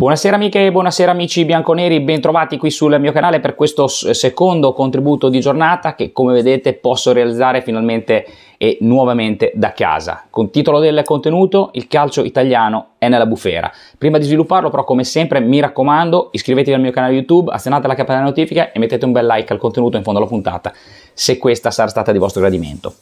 Buonasera amiche, buonasera amici bianconeri, bentrovati qui sul mio canale per questo secondo contributo di giornata che come vedete posso realizzare finalmente e nuovamente da casa. Con titolo del contenuto Il calcio italiano è nella bufera. Prima di svilupparlo però come sempre mi raccomando iscrivetevi al mio canale YouTube, azionate la campanella notifica e mettete un bel like al contenuto in fondo alla puntata se questa sarà stata di vostro gradimento.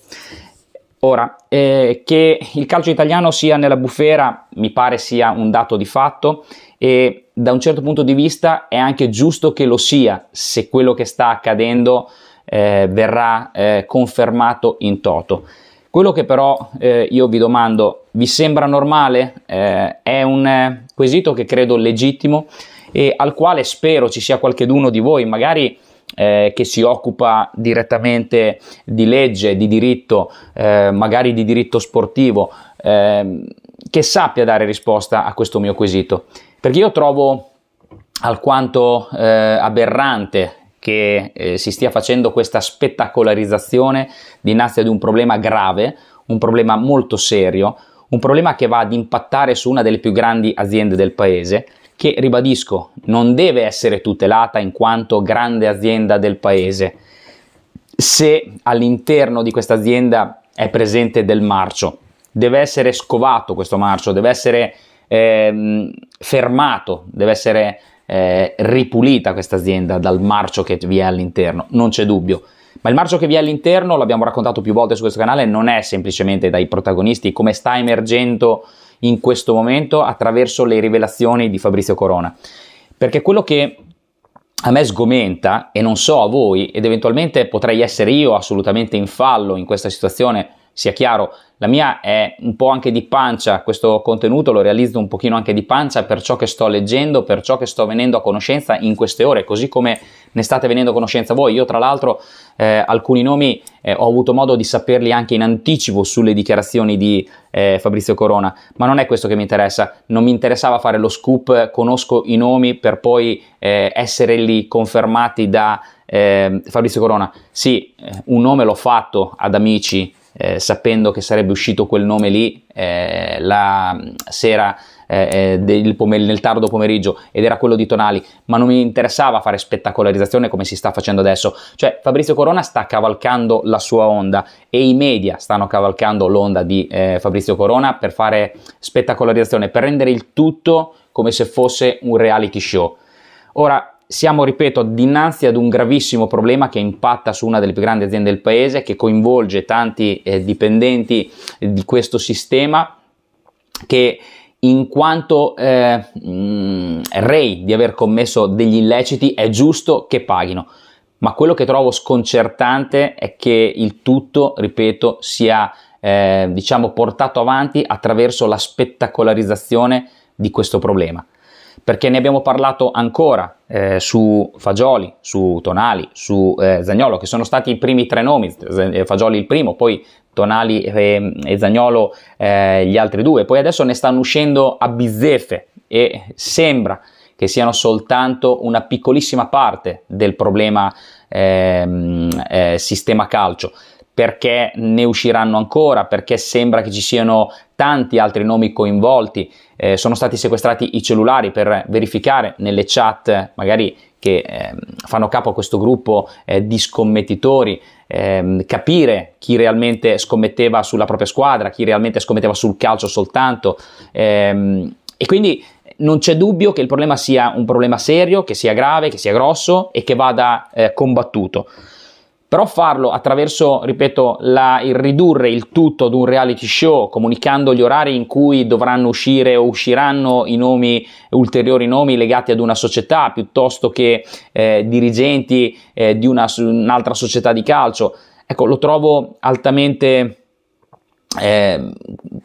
Ora, eh, che il calcio italiano sia nella bufera mi pare sia un dato di fatto e da un certo punto di vista è anche giusto che lo sia se quello che sta accadendo eh, verrà eh, confermato in toto. Quello che però eh, io vi domando, vi sembra normale? Eh, è un eh, quesito che credo legittimo e al quale spero ci sia qualcheduno di voi, magari eh, che si occupa direttamente di legge, di diritto, eh, magari di diritto sportivo. Eh, che sappia dare risposta a questo mio quesito, perché io trovo alquanto eh, aberrante che eh, si stia facendo questa spettacolarizzazione dinanzi ad un problema grave, un problema molto serio, un problema che va ad impattare su una delle più grandi aziende del paese, che ribadisco non deve essere tutelata in quanto grande azienda del paese. Se all'interno di questa azienda è presente del marcio, deve essere scovato questo marcio, deve essere eh, fermato, deve essere eh, ripulita questa azienda dal marcio che vi è all'interno, non c'è dubbio. Ma il marcio che vi è all'interno, l'abbiamo raccontato più volte su questo canale, non è semplicemente dai protagonisti, come sta emergendo in questo momento attraverso le rivelazioni di Fabrizio Corona. Perché quello che a me sgomenta, e non so a voi, ed eventualmente potrei essere io assolutamente in fallo in questa situazione, sia chiaro, la mia è un po' anche di pancia, questo contenuto lo realizzo un pochino anche di pancia per ciò che sto leggendo, per ciò che sto venendo a conoscenza in queste ore, così come ne state venendo a conoscenza voi. Io tra l'altro eh, alcuni nomi eh, ho avuto modo di saperli anche in anticipo sulle dichiarazioni di eh, Fabrizio Corona, ma non è questo che mi interessa, non mi interessava fare lo scoop, conosco i nomi per poi eh, essere lì confermati da eh, Fabrizio Corona. Sì, eh, un nome l'ho fatto ad amici eh, sapendo che sarebbe uscito quel nome lì eh, la sera eh, eh del pomeriggio, nel tardo pomeriggio ed era quello di Tonali, ma non mi interessava fare spettacolarizzazione come si sta facendo adesso. Cioè Fabrizio Corona sta cavalcando la sua onda e i media stanno cavalcando l'onda di eh, Fabrizio Corona per fare spettacolarizzazione, per rendere il tutto come se fosse un reality show. Ora, siamo, ripeto, dinanzi ad un gravissimo problema che impatta su una delle più grandi aziende del paese, che coinvolge tanti eh, dipendenti eh, di questo sistema che in quanto eh, mh, mm, rei di aver commesso degli illeciti è giusto che paghino. Ma quello che trovo sconcertante è che il tutto, ripeto, sia eh, diciamo portato avanti attraverso la spettacolarizzazione di questo problema perché ne abbiamo parlato ancora eh, su Fagioli, su Tonali, su eh, Zagnolo, che sono stati i primi tre nomi, eh, Fagioli il primo, poi Tonali e, e Zagnolo eh, gli altri due, poi adesso ne stanno uscendo a bizzeffe e sembra che siano soltanto una piccolissima parte del problema ehm, eh, sistema calcio perché ne usciranno ancora, perché sembra che ci siano tanti altri nomi coinvolti eh, sono stati sequestrati i cellulari per verificare nelle chat, magari che eh, fanno capo a questo gruppo eh, di scommettitori, ehm, capire chi realmente scommetteva sulla propria squadra, chi realmente scommetteva sul calcio soltanto. Ehm, e quindi non c'è dubbio che il problema sia un problema serio, che sia grave, che sia grosso e che vada eh, combattuto. Però farlo attraverso, ripeto, la, il ridurre il tutto ad un reality show, comunicando gli orari in cui dovranno uscire o usciranno i nomi, ulteriori nomi legati ad una società, piuttosto che eh, dirigenti eh, di una, un'altra società di calcio, ecco, lo trovo altamente eh,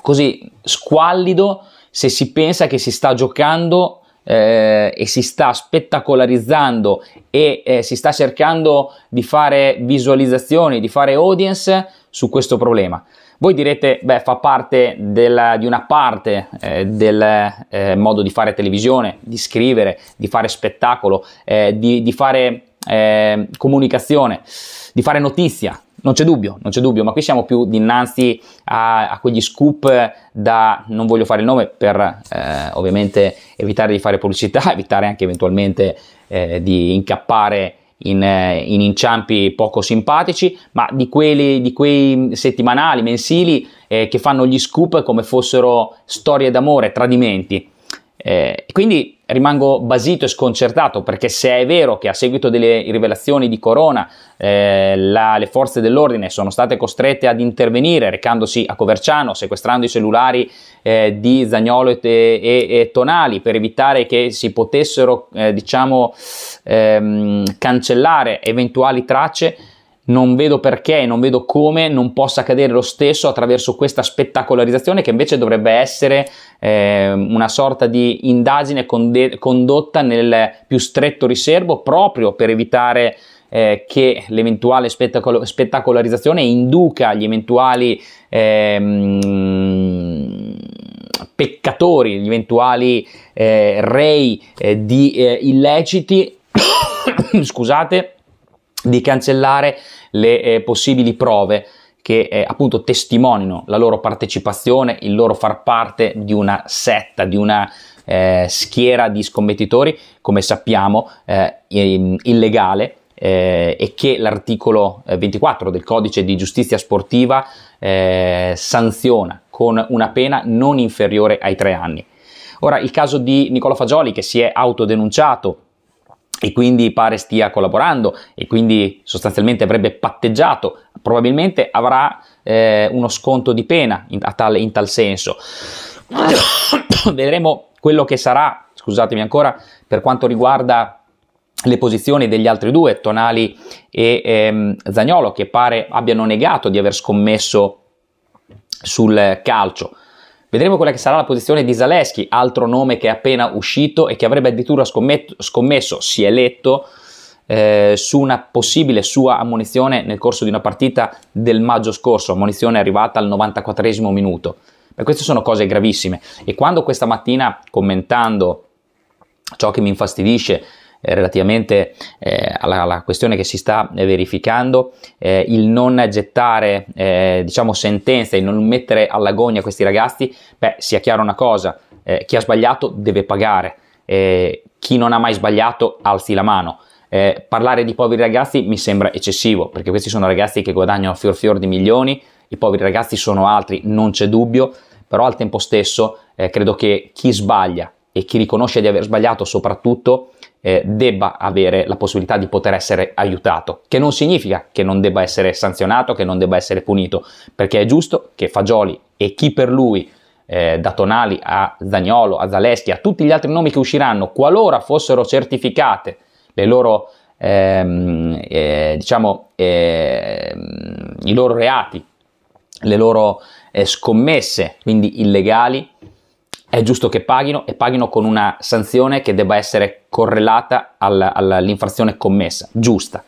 così squallido se si pensa che si sta giocando eh, e si sta spettacolarizzando e eh, si sta cercando di fare visualizzazioni, di fare audience su questo problema. Voi direte, beh, fa parte della, di una parte eh, del eh, modo di fare televisione, di scrivere, di fare spettacolo, eh, di, di, fare eh, comunicazione, di fare notizia. Non c'è dubbio, non c'è dubbio, ma qui siamo più dinanzi a, a quegli scoop da, non voglio fare il nome per eh, ovviamente evitare di fare pubblicità, evitare anche eventualmente eh, di incappare in, eh, in, inciampi poco simpatici, ma di, quelli, di quei settimanali, mensili eh, che fanno gli scoop come fossero storie d'amore, tradimenti eh, quindi rimango basito e sconcertato perché se è vero che a seguito delle rivelazioni di Corona eh, la, le forze dell'ordine sono state costrette ad intervenire recandosi a Coverciano, sequestrando i cellulari eh, di Zagnolo e, e, e, Tonali per evitare che si potessero eh, diciamo, ehm, cancellare eventuali tracce, non vedo perché, non vedo come non possa accadere lo stesso attraverso questa spettacolarizzazione che invece dovrebbe essere eh, una sorta di indagine conde- condotta nel più stretto riservo proprio per evitare eh, che l'eventuale spettacol- spettacolarizzazione induca gli eventuali ehm, peccatori, gli eventuali eh, rei eh, di eh, illeciti, scusate, di cancellare le eh, possibili prove che eh, appunto testimonino la loro partecipazione, il loro far parte di una setta, di una eh, schiera di scommettitori, come sappiamo, eh, illegale. Eh, e che l'articolo 24 eh, del codice di giustizia sportiva sanziona con una pena non inferiore ai tre anni. Ora, il caso di Nicola Fagioli, che si è autodenunciato e quindi pare stia collaborando e quindi sostanzialmente avrebbe patteggiato, probabilmente avrà eh, uno sconto di pena in, tal, in tal senso. Vedremo quello che sarà, scusatemi ancora, per quanto riguarda le posizioni degli altri due, Tonali e ehm, Zagnolo, che pare abbiano negato di aver scommesso sul calcio. Vedremo quella che sarà la posizione di Zaleschi, altro nome che è appena uscito e che avrebbe addirittura scommet- scommesso, si è letto, eh, su una possibile sua ammonizione nel corso di una partita del maggio scorso, ammonizione arrivata al 94 minuto. Beh, queste sono cose gravissime e quando questa mattina commentando ciò che mi infastidisce eh, relativamente eh, alla, alla, questione che si sta eh, verificando, il non gettare diciamo sentenze, il non mettere all'agonia questi ragazzi, beh sia chiara una cosa, chi ha sbagliato deve pagare, chi non ha mai sbagliato alzi la mano. Eh, parlare di poveri ragazzi mi sembra eccessivo, perché questi sono ragazzi che guadagnano fior fior di milioni, i poveri ragazzi sono altri, non c'è dubbio, però al tempo stesso eh, credo che chi sbaglia e chi riconosce di aver sbagliato soprattutto eh, debba avere la possibilità di poter essere aiutato, che non significa che non debba essere sanzionato, che non debba essere punito, perché è giusto che Fagioli e chi per lui eh, da Tonali a Zagnolo, a Zaleschi, a tutti gli altri nomi che usciranno, qualora fossero certificate le loro, ehm, eh, diciamo, ehm, i loro reati, le loro eh, scommesse, quindi illegali, è giusto che paghino e paghino con una sanzione che debba essere correlata all'infrazione commessa, giusta.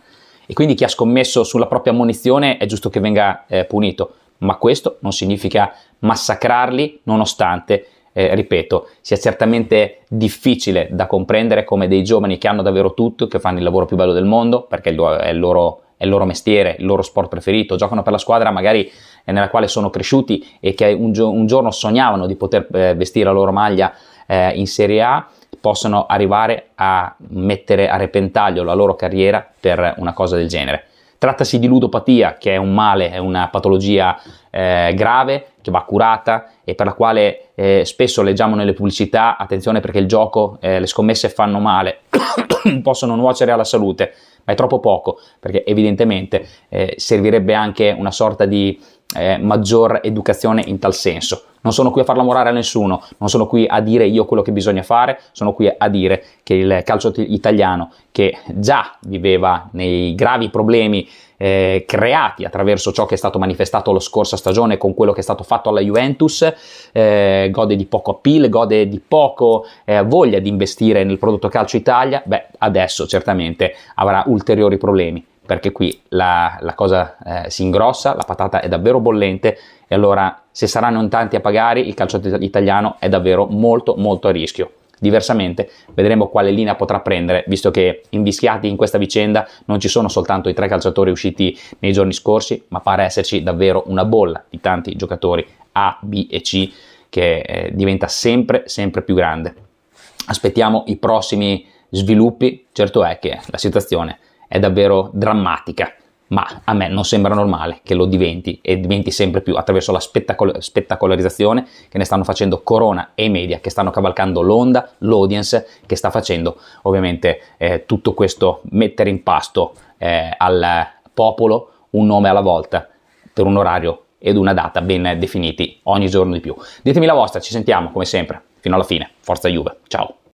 E quindi chi ha scommesso sulla propria munizione è giusto che venga eh, punito, ma questo non significa massacrarli nonostante, eh, ripeto, sia certamente difficile da comprendere come dei giovani che hanno davvero tutto, che fanno il lavoro più bello del mondo, perché è il loro è il loro mestiere, il loro sport preferito, giocano per la squadra magari nella quale sono cresciuti e che un, gio- un giorno sognavano di poter eh, vestire la loro maglia eh, in Serie A, possono arrivare a mettere a repentaglio la loro carriera per una cosa del genere. Trattasi di ludopatia, che è un male, è una patologia eh, grave che va curata e per la quale eh, spesso leggiamo nelle pubblicità: attenzione perché il gioco, eh, le scommesse fanno male, possono nuocere alla salute ma è troppo poco, perché evidentemente eh, servirebbe anche una sorta di eh, maggior educazione in tal senso. Non sono qui a far lavorare a nessuno, non sono qui a dire io quello che bisogna fare, sono qui a dire che il calcio italiano, che già viveva nei gravi problemi eh, creati attraverso ciò che è stato manifestato la scorsa stagione con quello che è stato fatto alla Juventus, eh, gode di poco appeal, gode di poco eh, voglia di investire nel prodotto calcio Italia, beh, adesso certamente avrà ulteriori problemi perché qui la, la cosa eh, si ingrossa, la patata è davvero bollente e allora se saranno in tanti a pagare il calciatore italiano è davvero molto molto a rischio. Diversamente vedremo quale linea potrà prendere, visto che invischiati in questa vicenda non ci sono soltanto i tre calciatori usciti nei giorni scorsi, ma pare esserci davvero una bolla di tanti giocatori A, B e C che eh, diventa sempre sempre più grande. Aspettiamo i prossimi sviluppi, certo è che la situazione è davvero drammatica, ma a me non sembra normale che lo diventi e diventi sempre più attraverso la spettacol- spettacolarizzazione che ne stanno facendo Corona e i media che stanno cavalcando l'onda, l'audience che sta facendo ovviamente eh, tutto questo mettere in pasto eh, al popolo un nome alla volta per un orario ed una data ben definiti ogni giorno di più. Ditemi la vostra, ci sentiamo come sempre fino alla fine. Forza Juve, ciao!